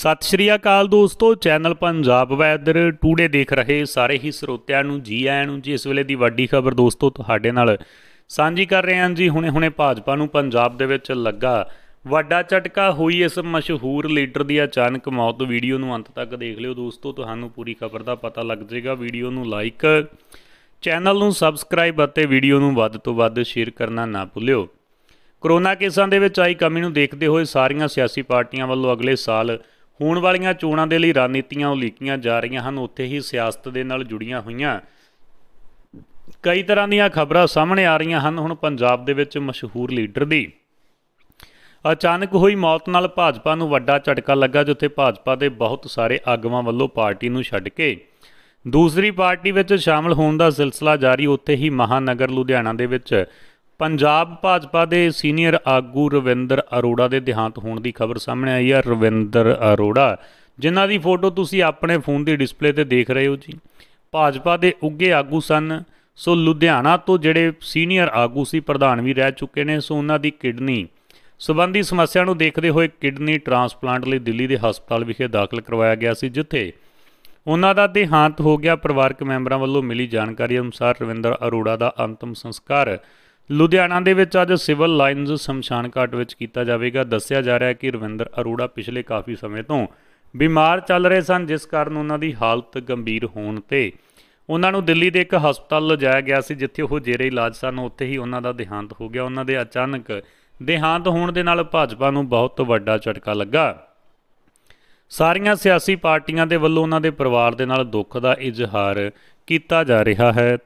ਸਤਿ ਸ਼੍ਰੀ ਅਕਾਲ ਦੋਸਤੋ channel Punjab weather today ਦੇਖ ਰਹੇ ਸਾਰੇ ਹੀ ਸਰੋਤਿਆਂ ਨੂੰ ਜੀ ਆਇਆਂ ਨੂੰ ਜੀ ਇਸ ਵੇਲੇ ਦੀ ਵੱਡੀ ਖਬਰ ਦੋਸਤੋ ਤੁਹਾਡੇ ਨਾਲ ਸਾਂਝੀ ਕਰ ਰਹੇ ਹਾਂ ਜੀ ਹੁਣੇ-ਹੁਣੇ ਭਾਜਪਾ ਨੂੰ ਪੰਜਾਬ ਦੇ ਵਿੱਚ ਲੱਗਾ ਵੱਡਾ ਝਟਕਾ ਹੋਈ ਇਸ ਮਸ਼ਹੂਰ ਲੀਡਰ ਦੀ ਅਚਾਨਕ ਮੌਤ ਵੀਡੀਓ ਨੂੰ ਅੰਤ ਤੱਕ ਦੇਖ ਲਿਓ ਦੋਸਤੋ ਤੁਹਾਨੂੰ ਪੂਰੀ ਖਬਰ ਦਾ ਪਤਾ ਲੱਗ ਜਾਏਗਾ ਵੀਡੀਓ ਨੂੰ ਲਾਈਕ ਚੈਨਲ ਨੂੰ ਸਬਸਕ੍ਰਾਈਬ ਅਤੇ ਵੀਡੀਓ ਨੂੰ ਵੱਧ ਤੋਂ ਵੱਧ ਸ਼ੇਅਰ ਕਰਨਾ ਨਾ ਭੁੱਲਿਓ ਕਰੋਨਾ ਕੇਸਾਂ ਦੇ ਵਿੱਚ ਆਈ ਕਮੀ ਨੂੰ ਦੇਖਦੇ ਹੋਏ ਸਾਰੀਆਂ ਸਿਆਸੀ ਪਾਰਟੀਆਂ ਵੱਲੋਂ ਅਗਲੇ ਸਾਲ ਹੋਣ ਵਾਲੀਆਂ ਚੋਣਾਂ ਦੇ ਲਈ ਰਣਨੀਤੀਆਂ ਉਲੀਕੀਆਂ ਜਾ ਰਹੀਆਂ ਹਨ ਉੱਥੇ ਹੀ ਸਿਆਸਤ ਦੇ ਨਾਲ ਜੁੜੀਆਂ ਹੋਈਆਂ ਕਈ ਤਰ੍ਹਾਂ ਦੀਆਂ ਖਬਰਾਂ ਸਾਹਮਣੇ ਆ ਰਹੀਆਂ ਹਨ ਹੁਣ ਪੰਜਾਬ ਦੇ ਵਿੱਚ ਮਸ਼ਹੂਰ ਲੀਡਰ ਦੀ ਅਚਾਨਕ ਹੋਈ ਮੌਤ ਨਾਲ ਭਾਜਪਾ ਨੂੰ ਵੱਡਾ ਝਟਕਾ ਲੱਗਾ ਜਿੱਥੇ ਭਾਜਪਾ ਦੇ ਬਹੁਤ ਸਾਰੇ ਆਗੂਆਂ ਵੱਲੋਂ ਪਾਰਟੀ ਨੂੰ ਛੱਡ ਕੇ ਦੂਸਰੀ ਪਾਰਟੀ ਵਿੱਚ ਸ਼ਾਮਲ ਹੋਣ ਦਾ ਸਿਲਸਿਲਾ ਜਾਰੀ ਉੱਥੇ ਹੀ ਮਹਾਨਗਰ ਲੁਧਿਆਣਾ ਦੇ ਵਿੱਚ ਪੰਜਾਬ ਭਾਜਪਾ ਦੇ ਸੀਨੀਅਰ ਆਗੂ ਰਵਿੰਦਰ ਅਰੋੜਾ ਦੇ ਦਿਹਾਂਤ ਹੋਣ ਦੀ ਖਬਰ ਸਾਹਮਣੇ ਆਈ ਹੈ ਰਵਿੰਦਰ ਅਰੋੜਾ ਜਿਨ੍ਹਾਂ ਦੀ ਫੋਟੋ ਤੁਸੀਂ ਆਪਣੇ ਫੋਨ ਦੀ ਡਿਸਪਲੇ ਤੇ ਦੇਖ ਰਹੇ ਹੋ ਜੀ ਭਾਜਪਾ ਦੇ ਉੱਗੇ ਆਗੂ ਸਨ ਸੋ ਲੁਧਿਆਣਾ ਤੋਂ ਜਿਹੜੇ ਸੀਨੀਅਰ ਆਗੂ ਸੀ ਪ੍ਰਧਾਨ ਵੀ ਰਹਿ ਚੁੱਕੇ ਨੇ ਸੋ ਉਹਨਾਂ ਦੀ ਕਿਡਨੀ ਸਬੰਧੀ ਸਮੱਸਿਆ ਨੂੰ ਦੇਖਦੇ ਹੋਏ ਕਿਡਨੀ ਟ੍ਰਾਂਸਪਲਾਂਟ ਲਈ ਦਿੱਲੀ ਦੇ ਹਸਪਤਾਲ ਵਿਖੇ ਦਾਖਲ ਕਰਵਾਇਆ ਗਿਆ ਸੀ ਜਿੱਥੇ ਉਹਨਾਂ ਦਾ ਦੇਹਾਂਤ ਹੋ ਗਿਆ ਪਰਿਵਾਰਕ ਮੈਂਬਰਾਂ ਵੱਲੋਂ ਮਿਲੀ ਜਾਣਕਾਰੀ ਅਨੁਸਾਰ ਰਵਿੰਦਰ ਅਰੋੜਾ ਦਾ ਅੰਤਮ ਸੰਸਕਾਰ ਲੁਧਿਆਣਾ ਦੇ ਵਿੱਚ ਅੱਜ ਸਿਵਲ ਲਾਈਨਜ਼ ਸ਼ਮਸ਼ਾਨ ਘਾਟ ਵਿੱਚ ਕੀਤਾ ਜਾਵੇਗਾ ਦੱਸਿਆ ਜਾ ਰਿਹਾ ਹੈ ਕਿ ਰਵਿੰਦਰ ਅਰੋੜਾ ਪਿਛਲੇ ਕਾਫੀ ਸਮੇਂ ਤੋਂ ਬਿਮਾਰ ਚੱਲ ਰਹੇ ਸਨ ਜਿਸ ਕਾਰਨ ਉਹਨਾਂ ਦੀ ਹਾਲਤ ਗੰਭੀਰ ਹੋਣ ਤੇ ਉਹਨਾਂ ਨੂੰ ਦਿੱਲੀ ਦੇ ਇੱਕ ਹਸਪਤਾਲ ਲਿਜਾਇਆ ਗਿਆ ਸੀ ਜਿੱਥੇ ਉਹ ਜੇਰੇ ਇਲਾਜ ਸਨ ਉੱਥੇ ਹੀ ਉਹਨਾਂ ਦਾ ਦੇਹਾਂਤ ਹੋ ਗਿਆ ਉਹਨਾਂ ਦੇ ਅਚਾਨਕ ਦੇਹਾਂਤ ਹੋਣ ਦੇ ਨਾਲ ਭਾਜਪਾ ਨੂੰ ਬਹੁਤ ਵੱਡਾ ਝਟਕਾ ਲੱਗਾ ਸਾਰੀਆਂ ਸਿਆਸੀ ਪਾਰਟੀਆਂ ਦੇ ਵੱਲੋਂ ਉਹਨਾਂ ਦੇ ਪਰਿਵਾਰ ਦੇ ਨਾਲ ਦੁੱਖ ਦਾ ਇਜ਼ਹਾਰ ਕੀਤਾ ਜਾ ਰਿਹਾ ਹੈ